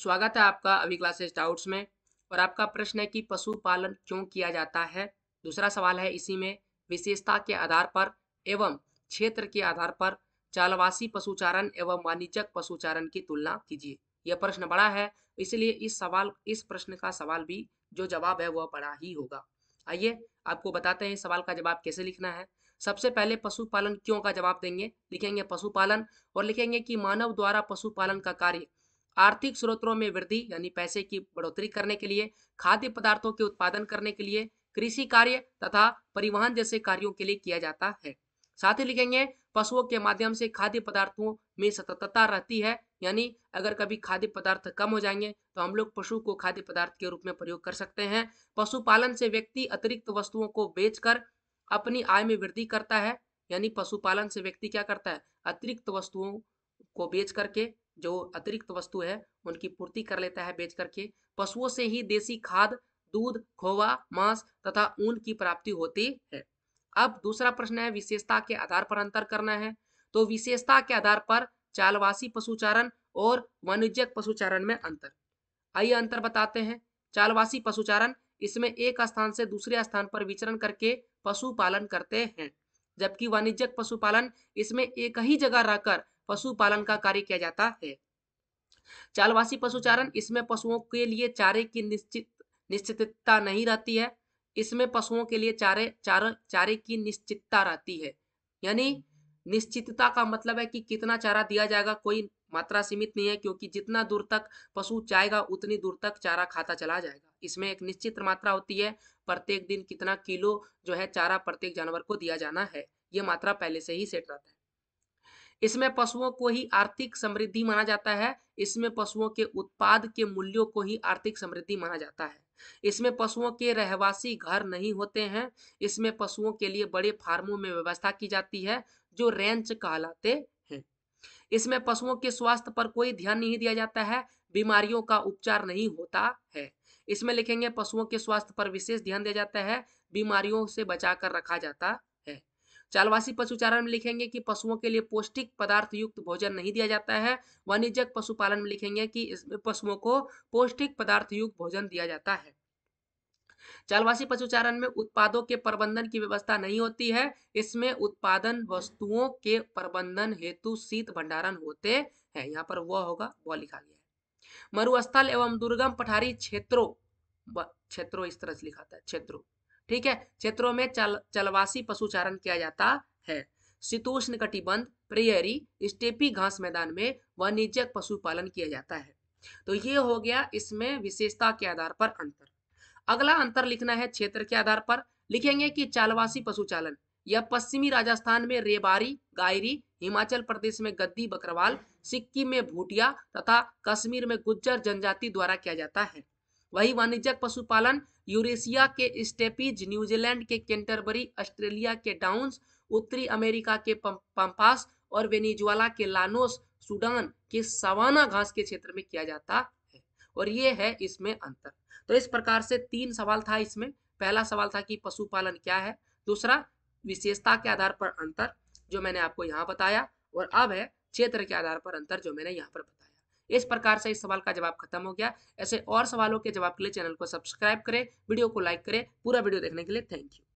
स्वागत है आपका अभी क्लासेस डाउट्स में और आपका प्रश्न है कि पशुपालन क्यों किया जाता है दूसरा सवाल है इसी में विशेषता के आधार पर एवं क्षेत्र के आधार पर चालवासी पशुचारण एवं वाणिज्यक पशुचारण की तुलना कीजिए यह प्रश्न बड़ा है इसलिए इस सवाल इस प्रश्न का सवाल भी जो जवाब है वह बड़ा ही होगा आइए आपको बताते हैं इस सवाल का जवाब कैसे लिखना है सबसे पहले पशुपालन क्यों का जवाब देंगे लिखेंगे पशुपालन और लिखेंगे कि मानव द्वारा पशुपालन का कार्य आर्थिक स्रोतों में वृद्धि यानी पैसे की बढ़ोतरी करने के लिए खाद्य पदार्थों के उत्पादन करने के लिए कृषि कार्य तथा परिवहन जैसे कार्यों के लिए किया जाता है साथ ही लिखेंगे पशुओं के माध्यम से खाद्य पदार्थों में सततता रहती है यानी अगर कभी खाद्य पदार्थ कम हो जाएंगे तो हम लोग पशु को खाद्य पदार्थ के रूप में प्रयोग कर सकते हैं पशुपालन से व्यक्ति अतिरिक्त वस्तुओं को बेचकर अपनी आय में वृद्धि करता है यानी पशुपालन से व्यक्ति क्या करता है अतिरिक्त वस्तुओं को बेच करके जो अतिरिक्त वस्तु है उनकी पूर्ति कर लेता है बेच करके पशुओं से ही देसी खाद दूध खोवा मांस तथा ऊन की प्राप्ति होती है अब दूसरा प्रश्न है विशेषता के आधार पर अंतर करना है तो विशेषता के आधार पर चालवासी पशुचारण और वाणिज्यक पशुचारण में अंतर आइए अंतर बताते हैं चालवासी पशुचारण इसमें एक स्थान से दूसरे स्थान पर विचरण करके पशुपालन करते हैं जबकि वाणिज्यक पशुपालन इसमें एक ही जगह रहकर पशुपालन का कार्य किया जाता है चालवासी पशुचारण इसमें पशुओं के लिए चारे की निश्चित निश्चितता नहीं रहती है इसमें पशुओं के लिए चारे चार चारे की निश्चितता रहती है यानी निश्चितता का मतलब है कि कितना चारा दिया जाएगा कोई मात्रा सीमित नहीं है क्योंकि जितना दूर तक पशु चाहेगा उतनी दूर तक चारा खाता चला जाएगा इसमें एक निश्चित मात्रा होती है प्रत्येक दिन कितना किलो जो है चारा प्रत्येक जानवर को दिया जाना है ये मात्रा पहले से ही सेट रहता है इसमें पशुओं को ही आर्थिक समृद्धि माना जाता है इसमें पशुओं के उत्पाद के मूल्यों को ही आर्थिक समृद्धि माना जाता है इसमें पशुओं के रहवासी घर नहीं होते हैं इसमें पशुओं के लिए बड़े फार्मों में व्यवस्था की जाती है जो रेंच कहलाते हैं इसमें पशुओं के स्वास्थ्य पर कोई ध्यान नहीं दिया जाता है बीमारियों का उपचार नहीं होता है इसमें लिखेंगे पशुओं के स्वास्थ्य पर विशेष ध्यान दिया जाता है बीमारियों से बचा कर रखा जाता चालवासी पशु चारण में लिखेंगे कि पशुओं के लिए पौष्टिक पदार्थ युक्त भोजन नहीं दिया जाता है वाणिज्यक पशुपालन में लिखेंगे कि पशुओं को पौष्टिक पदार्थ युक्त भोजन दिया जाता है चालवासी पशुचारण में उत्पादों के प्रबंधन की व्यवस्था नहीं होती है इसमें उत्पादन वस्तुओं के प्रबंधन हेतु शीत भंडारण होते हैं यहाँ पर वह होगा वह लिखा गया है मरुस्थल एवं दुर्गम पठारी क्षेत्रों क्षेत्रों इस तरह से लिखा है क्षेत्रों ठीक है क्षेत्रों में चल चलवासी पशुचारण किया जाता है शीतोष्ण कटिबंध प्रेयरी स्टेपी घास मैदान में वाणिज्यक पशुपालन किया जाता है तो ये हो गया इसमें विशेषता के आधार पर अंतर अगला अंतर लिखना है क्षेत्र के आधार पर लिखेंगे कि चालवासी पशुचालन यह पश्चिमी राजस्थान में रेबारी गायरी हिमाचल प्रदेश में गद्दी बकरवाल सिक्किम में भूटिया तथा कश्मीर में गुज्जर जनजाति द्वारा किया जाता है वही वाणिज्यक पशुपालन यूरेशिया के स्टेपीज न्यूजीलैंड के कैंटरबरी ऑस्ट्रेलिया के डाउन्स उत्तरी अमेरिका के पंपास और वेनेजुएला के लानोस सूडान के सवाना घास के क्षेत्र में किया जाता है और ये है इसमें अंतर तो इस प्रकार से तीन सवाल था इसमें पहला सवाल था कि पशुपालन क्या है दूसरा विशेषता के आधार पर अंतर जो मैंने आपको यहाँ बताया और अब है क्षेत्र के आधार पर अंतर जो मैंने यहाँ पर बताया इस प्रकार से इस सवाल का जवाब खत्म हो गया ऐसे और सवालों के जवाब के लिए चैनल को सब्सक्राइब करें वीडियो को लाइक करें पूरा वीडियो देखने के लिए थैंक यू